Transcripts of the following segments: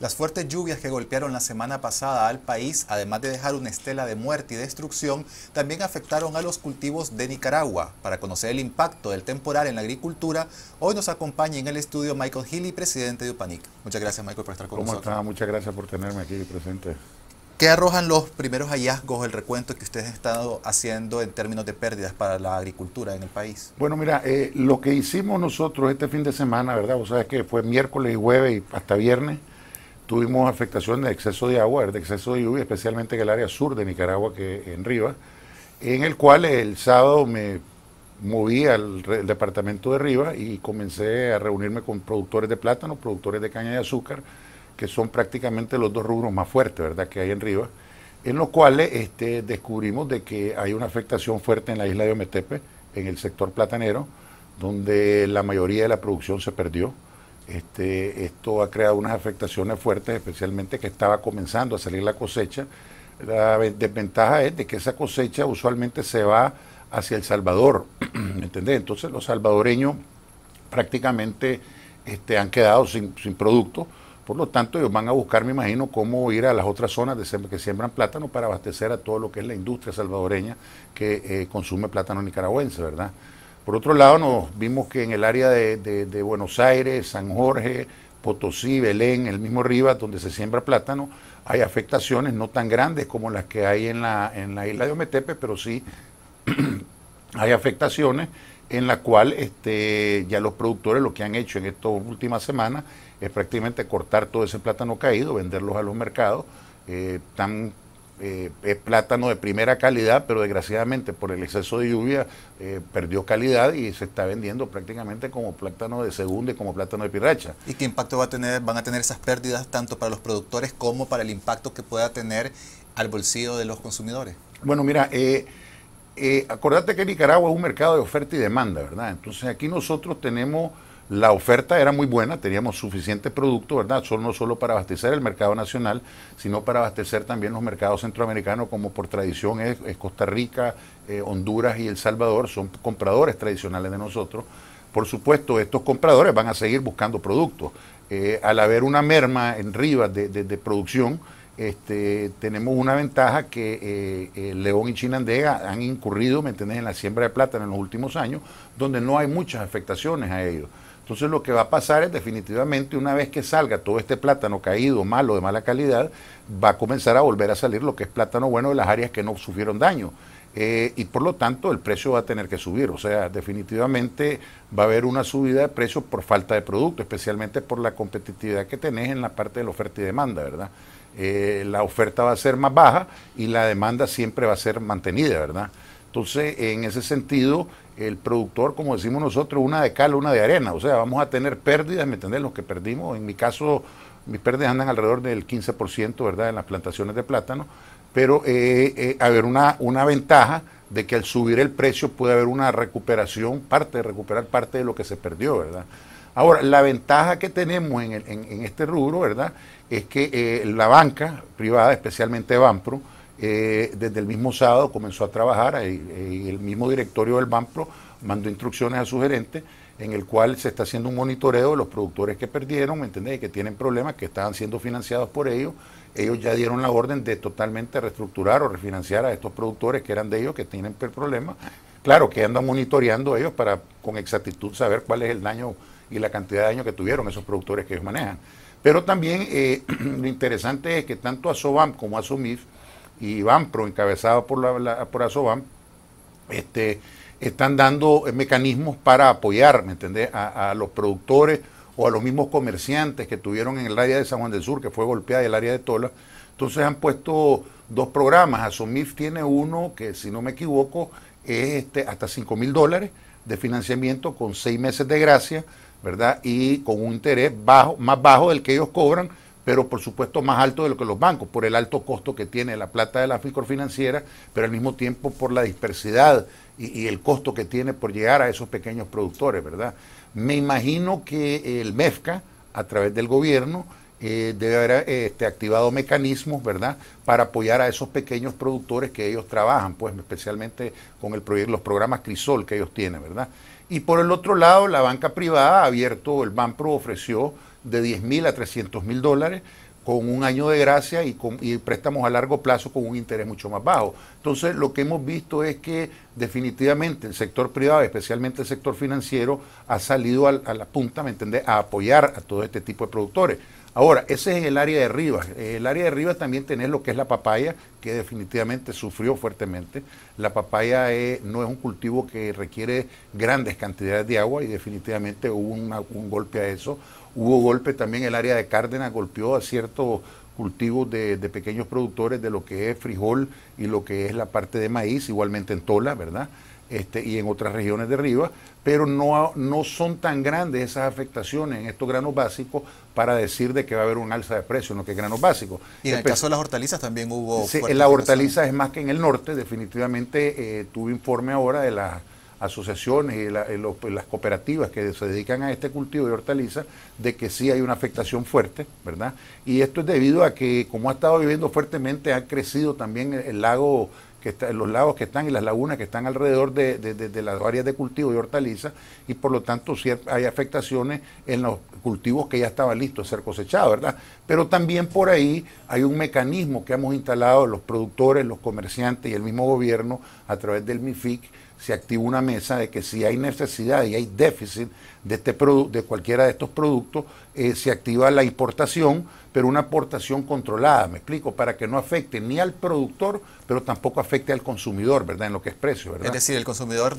Las fuertes lluvias que golpearon la semana pasada al país, además de dejar una estela de muerte y destrucción, también afectaron a los cultivos de Nicaragua. Para conocer el impacto del temporal en la agricultura, hoy nos acompaña en el estudio Michael Healy, presidente de UPANIC. Muchas gracias, Michael, por estar con nosotros. ¿Cómo está? Muchas gracias por tenerme aquí presente. ¿Qué arrojan los primeros hallazgos, el recuento que ustedes han estado haciendo en términos de pérdidas para la agricultura en el país? Bueno, mira, eh, lo que hicimos nosotros este fin de semana, ¿verdad? O sea, que fue miércoles y jueves y hasta viernes tuvimos afectaciones de exceso de agua, de exceso de lluvia, especialmente en el área sur de Nicaragua, que en Rivas, en el cual el sábado me moví al departamento de Rivas y comencé a reunirme con productores de plátano, productores de caña de azúcar, que son prácticamente los dos rubros más fuertes, ¿verdad?, que hay en Rivas, en los cuales este, descubrimos de que hay una afectación fuerte en la isla de Ometepe, en el sector platanero, donde la mayoría de la producción se perdió este, esto ha creado unas afectaciones fuertes, especialmente que estaba comenzando a salir la cosecha. La desventaja es de que esa cosecha usualmente se va hacia El Salvador, ¿entendés? Entonces los salvadoreños prácticamente este, han quedado sin, producto, por lo tanto ellos van a buscar, me imagino, cómo ir a las otras zonas que siembran plátano para abastecer a todo lo que es la industria salvadoreña que eh, consume plátano nicaragüense, ¿verdad? Por otro lado, nos vimos que en el área de, Buenos Aires, San Jorge, Potosí, Belén, el mismo Rivas, donde se siembra plátano, hay afectaciones no tan grandes como las que hay en la, en la isla de Ometepe, pero sí hay afectaciones en la cual este, ya los productores lo que han hecho en estas últimas semanas es prácticamente cortar todo ese plátano caído, venderlos a los mercados. Eh, tan eh, es plátano de primera calidad, pero desgraciadamente por el exceso de lluvia eh, perdió calidad y se está vendiendo prácticamente como plátano de segunda y como plátano de pirracha. ¿Y qué impacto va a tener, van a tener esas pérdidas tanto para los productores como para el impacto que pueda tener al bolsillo de los consumidores? Bueno, mira, eh, acordate que Nicaragua es un mercado de oferta y demanda, ¿verdad? Entonces aquí nosotros tenemos la oferta era muy buena, teníamos suficiente producto, ¿verdad? no solo para abastecer el mercado nacional, sino para abastecer también los mercados centroamericanos, como por tradición es, Costa Rica, eh, Honduras y El Salvador, son compradores tradicionales de nosotros. Por supuesto, estos compradores van a seguir buscando productos. Eh, al haber una merma en Rivas de, producción, este, tenemos una ventaja que eh, León y Chinandega han incurrido, ¿me entiendes?, en la siembra de plátano en los últimos años, donde no hay muchas afectaciones a ellos. Entonces lo que va a pasar es definitivamente una vez que salga todo este plátano caído, malo, de mala calidad, va a comenzar a volver a salir lo que es plátano bueno de las áreas que no sufrieron daño. Eh, y por lo tanto el precio va a tener que subir. O sea, definitivamente va a haber una subida de precios por falta de producto, especialmente por la competitividad que tenés en la parte de la oferta y demanda, ¿verdad? Eh, la oferta va a ser más baja y la demanda siempre va a ser mantenida, ¿verdad? Entonces, en ese sentido, el productor, como decimos nosotros, una de cal, una de arena. O sea, vamos a tener pérdidas, ¿me entendés? Los que perdimos, en mi caso, mis pérdidas andan alrededor del 15%, ¿verdad? En las plantaciones de plátano. Pero eh, eh haber una, ventaja de que al subir el precio puede haber una recuperación, parte de recuperar parte de lo que se perdió, ¿verdad? Ahora, la ventaja que tenemos en, en, este rubro, ¿verdad? Es que eh, la banca privada, especialmente Banpro, eh, desde el mismo sábado comenzó a trabajar y, el mismo directorio del Banpro mandó instrucciones a su gerente en el cual se está haciendo un monitoreo de los productores que perdieron, ¿me Que tienen problemas, que estaban siendo financiados por ellos. Ellos ya dieron la orden de totalmente reestructurar o refinanciar a estos productores que eran de ellos, que tienen problemas. Claro, que andan monitoreando ellos para con exactitud saber cuál es el daño y la cantidad de daño que tuvieron esos productores que ellos manejan. Pero también eh, lo interesante es que tanto a SOBAM como a SOMIF y Banpro, encabezado por, la, por ASOBAM, este, están dando eh, mecanismos para apoyar, ¿me entendés?, a, los productores o a los mismos comerciantes que tuvieron en el área de San Juan del Sur, que fue golpeada y el área de Tola. Entonces han puesto dos programas. Asomif tiene uno que, si no me equivoco, es este, hasta 5 mil dólares de financiamiento con seis meses de gracia, ¿verdad? Y con un interés bajo, más bajo del que ellos cobran, pero por supuesto más alto de lo que los bancos, por el alto costo que tiene la plata de la microfinanciera, pero al mismo tiempo por la dispersidad y, el costo que tiene por llegar a esos pequeños productores, ¿verdad? Me imagino que el MEFCA, a través del gobierno, eh, debe haber este, activado mecanismos, ¿verdad?, para apoyar a esos pequeños productores que ellos trabajan, pues especialmente con los programas Crisol que ellos tienen, ¿verdad? Y por el otro lado, la banca privada ha abierto, el BANPRO ofreció de 10 mil a 300 mil dólares con un año de gracia y, con, préstamos a largo plazo con un interés mucho más bajo. Entonces, lo que hemos visto es que definitivamente el sector privado, especialmente el sector financiero, ha salido a, la punta, ¿me entiendes?, a apoyar a todo este tipo de productores. Ahora, ese es el área de arriba el área de arriba también tenés lo que es la papaya, que definitivamente sufrió fuertemente. La papaya eh, no es un cultivo que requiere grandes cantidades de agua y definitivamente hubo un golpe a eso. Hubo golpes también el área de Cárdenas, golpeó a ciertos cultivos de, pequeños productores de lo que es frijol y lo que es la parte de maíz, igualmente en Tola, ¿verdad? Este, y en otras regiones de Rivas, pero no, no son tan grandes esas afectaciones en estos granos básicos para decir de que va a haber un alza de precios en lo que es granos básicos. Y en el, caso de las hortalizas también hubo... Sí, las hortalizas es más que en el norte, definitivamente eh, tuve informe ahora de las asociaciones y pues, las cooperativas que se dedican a este cultivo de hortalizas de que sí hay una afectación fuerte, ¿verdad? Y esto es debido a que como ha estado viviendo fuertemente, ha crecido también el, lago que los lagos que están y las lagunas que están alrededor de, las áreas de cultivo de hortalizas y por lo tanto sí hay afectaciones en los cultivos que ya estaban listos a ser cosechados, ¿verdad? Pero también por ahí hay un mecanismo que hemos instalado los productores, los comerciantes y el mismo gobierno a través del MIFIC se activa una mesa de que si hay necesidad y hay déficit de, este de cualquiera de estos productos, eh, se activa la importación, pero una aportación controlada, me explico, para que no afecte ni al productor, pero tampoco afecte al consumidor, ¿verdad? En lo que es precio, ¿verdad? Es decir, el consumidor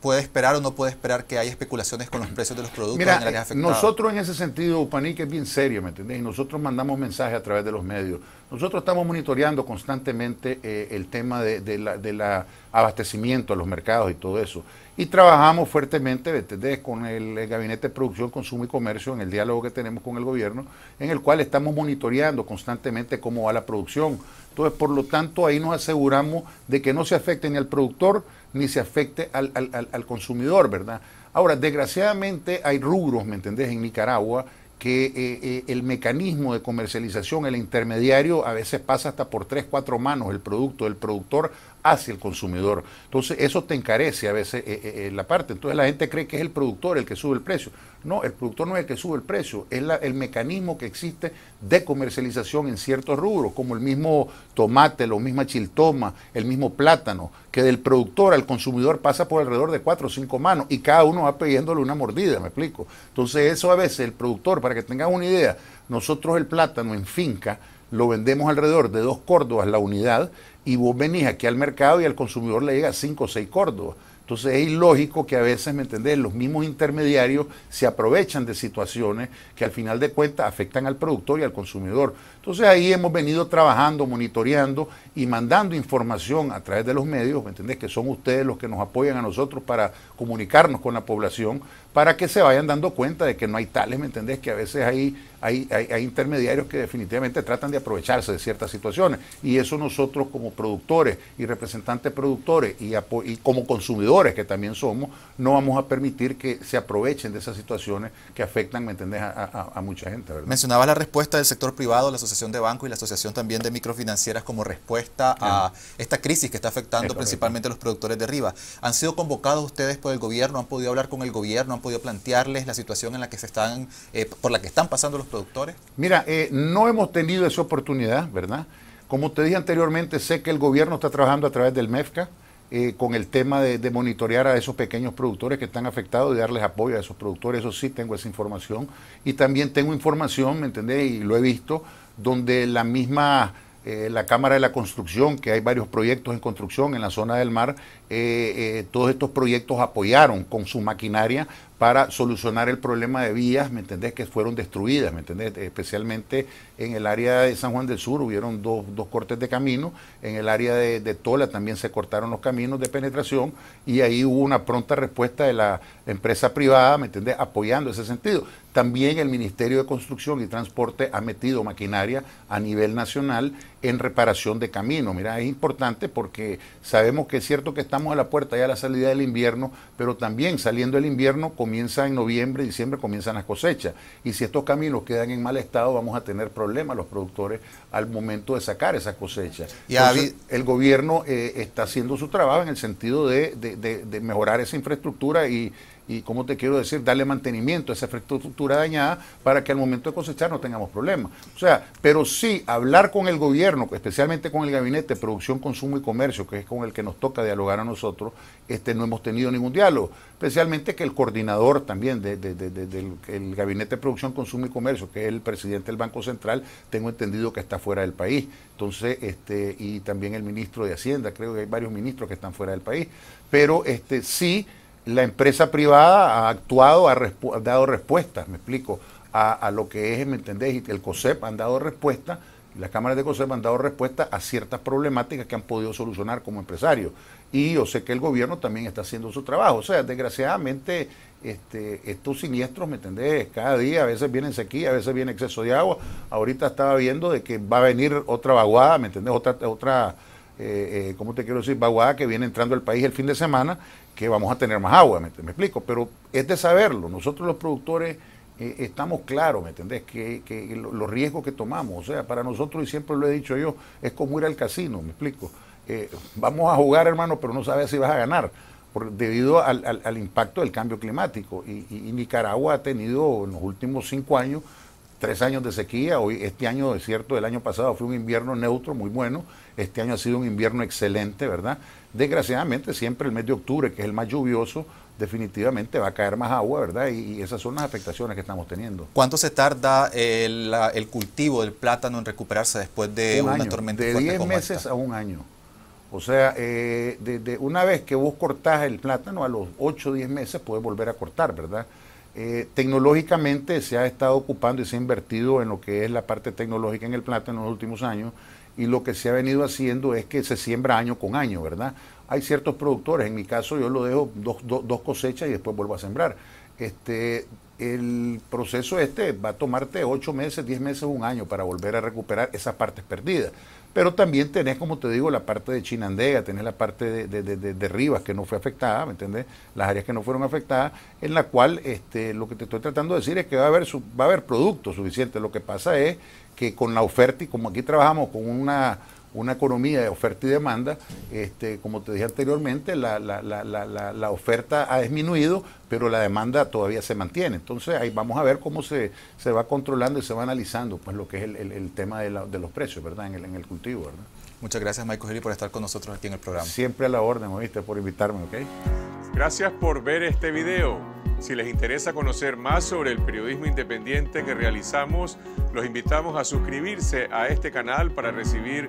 puede esperar o no puede esperar que haya especulaciones con los precios de los productos eh, nosotros en ese sentido, Upaní, es bien serio, ¿me entendés? Y nosotros mandamos mensajes a través de los medios. Nosotros estamos monitoreando constantemente eh, el tema del de de abastecimiento a los mercados y todo eso. Y trabajamos fuertemente ¿entendés? con el, Gabinete de Producción, Consumo y Comercio en el diálogo que tenemos con el gobierno, en el cual estamos monitoreando constantemente cómo va la producción. Entonces, por lo tanto, ahí nos aseguramos de que no se afecte ni al productor ni se afecte al, al consumidor, ¿verdad? Ahora, desgraciadamente hay rubros, ¿me entendés?, en Nicaragua que eh, eh, el mecanismo de comercialización, el intermediario, a veces pasa hasta por tres, cuatro manos el producto, del productor hacia el consumidor. Entonces eso te encarece a veces eh, eh, eh, la parte. Entonces la gente cree que es el productor el que sube el precio. No, el productor no es el que sube el precio, es el mecanismo que existe de comercialización en ciertos rubros, como el mismo tomate, la misma chiltoma, el mismo plátano, que del productor al consumidor pasa por alrededor de cuatro o cinco manos y cada uno va pidiéndole una mordida, me explico. Entonces eso a veces el productor, para que tengan una idea, nosotros el plátano en finca, lo vendemos alrededor de dos córdobas la unidad y vos venís aquí al mercado y al consumidor le llega 5 o 6 córdobas. Entonces es ilógico que a veces, ¿me entendés? Los mismos intermediarios se aprovechan de situaciones que al final de cuentas afectan al productor y al consumidor. Entonces ahí hemos venido trabajando, monitoreando y mandando información a través de los medios, ¿me entendés? Que son ustedes los que nos apoyan a nosotros para comunicarnos con la población, para que se vayan dando cuenta de que no hay tales, ¿me entendés? Que a veces hay, hay, intermediarios que definitivamente tratan de aprovecharse de ciertas situaciones. Y eso nosotros como productores y representantes productores y, como consumidores que también somos, no vamos a permitir que se aprovechen de esas situaciones que afectan, ¿me entendés?, a, mucha gente, ¿verdad? Mencionaba la respuesta del sector privado, la sociedad de banco y la Asociación también de Microfinancieras como respuesta a esta crisis que está afectando principalmente a los productores de riba. ¿Han sido convocados ustedes por el gobierno? ¿Han podido hablar con el gobierno? ¿Han podido plantearles la situación en la que se están, eh, por la que están pasando los productores? Mira, eh, no hemos tenido esa oportunidad, ¿verdad? Como te dije anteriormente, sé que el gobierno está trabajando a través del MEFCA. Eh, con el tema de, de, monitorear a esos pequeños productores que están afectados y darles apoyo a esos productores. Eso sí, tengo esa información. Y también tengo información, ¿me entendés? Y lo he visto donde la misma eh, la Cámara de la Construcción, que hay varios proyectos en construcción en la zona del mar, eh, eh, todos estos proyectos apoyaron con su maquinaria para solucionar el problema de vías, ¿me entendés? Que fueron destruidas, ¿me entendés? Especialmente en el área de San Juan del Sur hubieron dos, cortes de camino, en el área de, de, Tola también se cortaron los caminos de penetración y ahí hubo una pronta respuesta de la empresa privada, ¿me entendés? Apoyando ese sentido. También el Ministerio de Construcción y Transporte ha metido maquinaria a nivel nacional en reparación de caminos. Mira, es importante porque sabemos que es cierto que estamos a la puerta ya de la salida del invierno, pero también saliendo el invierno comienza en noviembre, diciembre comienzan las cosechas. Y si estos caminos quedan en mal estado, vamos a tener problemas los productores al momento de sacar esas cosechas. Y el gobierno eh, está haciendo su trabajo en el sentido de, de mejorar esa infraestructura y, y, como te quiero decir, darle mantenimiento a esa infraestructura dañada para que al momento de cosechar no tengamos problemas. O sea, pero sí hablar con el gobierno, especialmente con el gabinete de producción, consumo y comercio, que es con el que nos toca dialogar a nosotros, este, no hemos tenido ningún diálogo. Especialmente que el coordinador también de, del gabinete de producción, consumo y comercio, que es el presidente del Banco Central, tengo entendido que está fuera del país. Entonces, este, y también el ministro de Hacienda, creo que hay varios ministros que están fuera del país. Pero este, sí la empresa privada ha actuado, ha, dado respuestas, me explico, a, lo que es, ¿me entendés? Y el COSEP han dado respuesta, las cámaras de COSEP han dado respuesta a ciertas problemáticas que han podido solucionar como empresarios. Y yo sé que el gobierno también está haciendo su trabajo. O sea, desgraciadamente, este, estos siniestros, ¿me entendés? Cada día a veces vienen sequía, a veces viene exceso de agua. Ahorita estaba viendo de que va a venir otra vaguada, ¿me entendés? Otra, otra eh, eh, ¿cómo te quiero decir? Baguada que viene entrando al país el fin de semana, que vamos a tener más agua, ¿me, explico? Pero es de saberlo. Nosotros los productores eh, estamos claros, ¿me entendés? Que, los riesgos que tomamos, o sea, para nosotros, y siempre lo he dicho yo, es como ir al casino, ¿me explico? Eh, vamos a jugar, hermano, pero no sabes si vas a ganar. debido al, impacto del cambio climático. Y, y Nicaragua ha tenido en los últimos cinco años tres años de sequía. Hoy, este año, es cierto, el año pasado fue un invierno neutro, muy bueno. Este año ha sido un invierno excelente, ¿verdad? Desgraciadamente, siempre el mes de octubre, que es el más lluvioso, definitivamente va a caer más agua, ¿verdad? Y, esas son las afectaciones que estamos teniendo. ¿Cuánto se tarda el, el cultivo del plátano en recuperarse después de una tormenta? De 10 meses a un año. O sea, eh, de, una vez que vos cortás el plátano, a los 8 o 10 meses puedes volver a cortar, ¿verdad? Eh, tecnológicamente se ha estado ocupando y se ha invertido en lo que es la parte tecnológica en el plátano en los últimos años y lo que se ha venido haciendo es que se siembra año con año, ¿verdad? Hay ciertos productores, en mi caso yo lo dejo dos, cosechas y después vuelvo a sembrar. Este, el proceso este va a tomarte ocho meses, diez meses, un año para volver a recuperar esas partes perdidas. Pero también tenés, como te digo, la parte de Chinandega, tenés la parte de, de Rivas que no fue afectada, ¿me entiendes? Las áreas que no fueron afectadas, en la cual este, lo que te estoy tratando de decir es que va a haber, va a haber productos suficientes. Lo que pasa es que con la oferta y como aquí trabajamos con una una economía de oferta y demanda. Este, como te dije anteriormente, la, la, la, la, oferta ha disminuido, pero la demanda todavía se mantiene. Entonces ahí vamos a ver cómo se, se va controlando y se va analizando pues, lo que es el, el, tema de, de, los precios ¿verdad? En, el, en el cultivo. ¿verdad? Muchas gracias Michael por estar con nosotros aquí en el programa. Siempre a la orden, ¿oíste? Por invitarme, ¿ok? Gracias por ver este video. Si les interesa conocer más sobre el periodismo independiente que realizamos, los invitamos a suscribirse a este canal para recibir